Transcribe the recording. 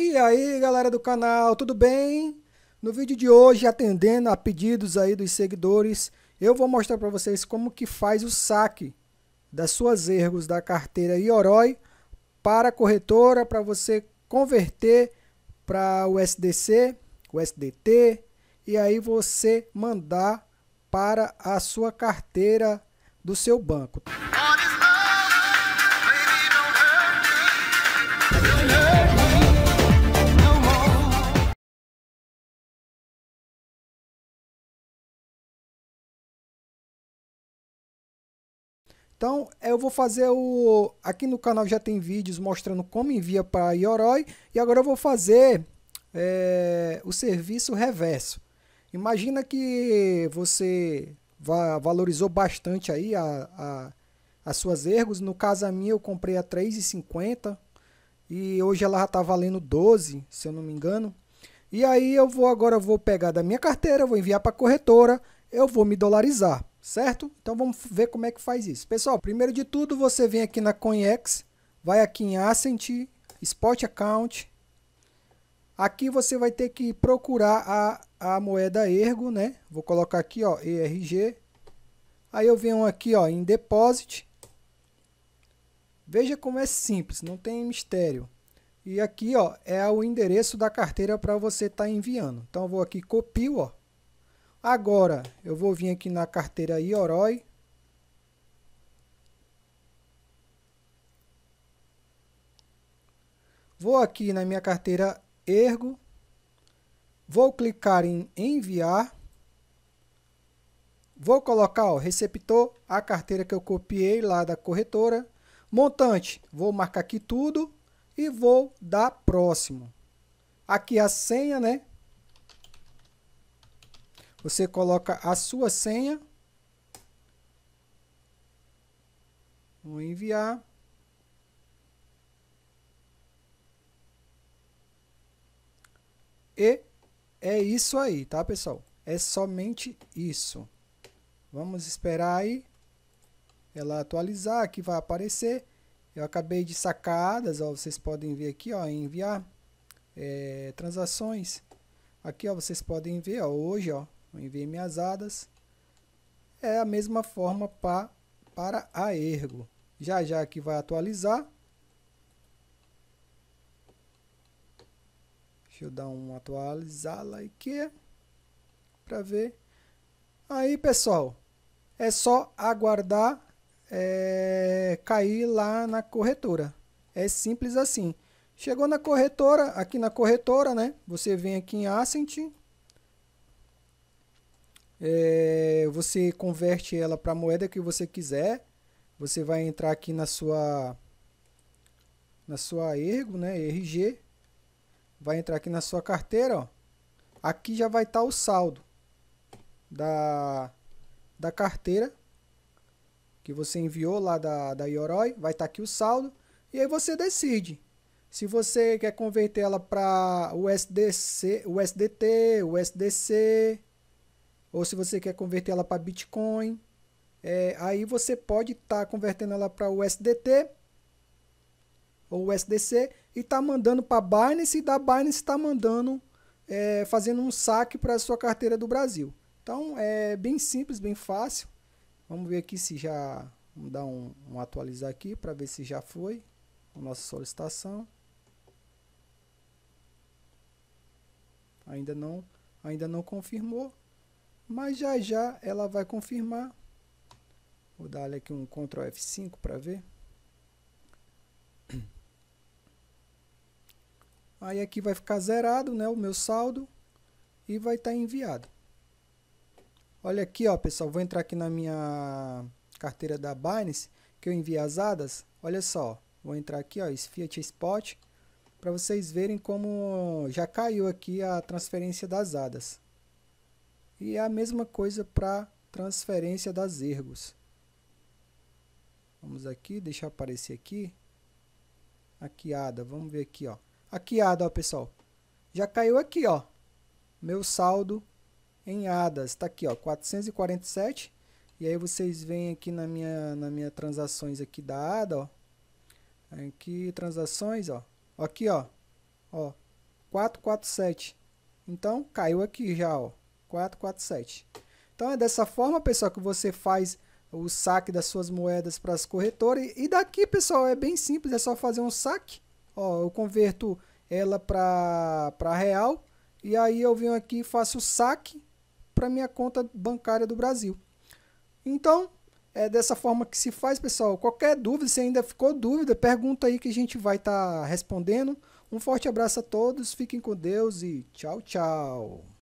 E aí, galera do canal, tudo bem? No vídeo de hoje, atendendo a pedidos aí dos seguidores, eu vou mostrar para vocês como que faz o saque das suas ergos da carteira Ioroi para a corretora, para você converter para o SDC, o SDT, e aí você mandar para a sua carteira do seu banco. Então eu vou fazer o... Aqui no canal já tem vídeos mostrando como envia para Yoroi. E agora eu vou fazer é, o serviço reverso. Imagina que você valorizou bastante aí a, a, as suas ergos. No caso a minha eu comprei a 3,50 e hoje ela já está valendo 12, se eu não me engano. E aí eu vou agora vou pegar da minha carteira, vou enviar para a corretora, eu vou me dolarizar certo? Então vamos ver como é que faz isso. Pessoal, primeiro de tudo você vem aqui na CoinEx, vai aqui em Ascent, Spot Account. Aqui você vai ter que procurar a, a moeda Ergo, né? Vou colocar aqui, ó, ERG. Aí eu venho aqui, ó, em Deposit. Veja como é simples, não tem mistério. E aqui, ó, é o endereço da carteira para você estar tá enviando. Então eu vou aqui copio, ó, Agora, eu vou vir aqui na carteira Ioroi. Vou aqui na minha carteira Ergo. Vou clicar em enviar. Vou colocar o receptor, a carteira que eu copiei lá da corretora. Montante, vou marcar aqui tudo e vou dar próximo. Aqui a senha, né? Você coloca a sua senha. Vou enviar. E é isso aí, tá, pessoal? É somente isso. Vamos esperar aí ela atualizar, aqui vai aparecer. Eu acabei de sacadas, ó, vocês podem ver aqui, ó, enviar é, transações. Aqui, ó, vocês podem ver, ó, hoje, ó, Vou enviar minhas adas. É a mesma forma pa, para a ergo. Já já aqui vai atualizar. Deixa eu dar um lá e aqui para ver. Aí, pessoal, é só aguardar é, cair lá na corretora. É simples assim. Chegou na corretora, aqui na corretora, né? Você vem aqui em Ascent, é, você converte ela para a moeda que você quiser. Você vai entrar aqui na sua na sua ergo, né, RG. Vai entrar aqui na sua carteira, ó. Aqui já vai estar tá o saldo da da carteira que você enviou lá da da Yoroi, vai estar tá aqui o saldo e aí você decide se você quer converter ela para USDC, USDT, USDC, ou se você quer converter ela para Bitcoin. É, aí você pode estar tá convertendo ela para USDT ou USDC e estar tá mandando para Binance e da Binance está mandando é, fazendo um saque para a sua carteira do Brasil. Então é bem simples, bem fácil. Vamos ver aqui se já vamos dar um, um atualizar aqui para ver se já foi a nossa solicitação. Ainda não, ainda não confirmou. Mas já já ela vai confirmar. Vou dar aqui um Ctrl F5 para ver. Aí aqui vai ficar zerado né, o meu saldo e vai estar tá enviado. Olha aqui, ó, pessoal, vou entrar aqui na minha carteira da Binance, que eu enviei as ADAs. Olha só, vou entrar aqui, ó, Fiat Spot, para vocês verem como já caiu aqui a transferência das ADAs. E é a mesma coisa para transferência das ergos. Vamos aqui, deixa aparecer aqui. A vamos ver aqui, ó. A ó, pessoal. Já caiu aqui, ó. Meu saldo em ADAS, está aqui, ó, 447. E aí vocês vêm aqui na minha, na minha transações aqui da ADA, ó. Aqui, transações, ó. Aqui, ó. Ó, 447. Então, caiu aqui já, ó. 447. Então é dessa forma, pessoal, que você faz o saque das suas moedas para as corretoras. E daqui, pessoal, é bem simples, é só fazer um saque. Ó, eu converto ela para real e aí eu venho aqui e faço o saque para minha conta bancária do Brasil. Então, é dessa forma que se faz, pessoal. Qualquer dúvida, se ainda ficou dúvida, pergunta aí que a gente vai estar tá respondendo. Um forte abraço a todos, fiquem com Deus e tchau, tchau.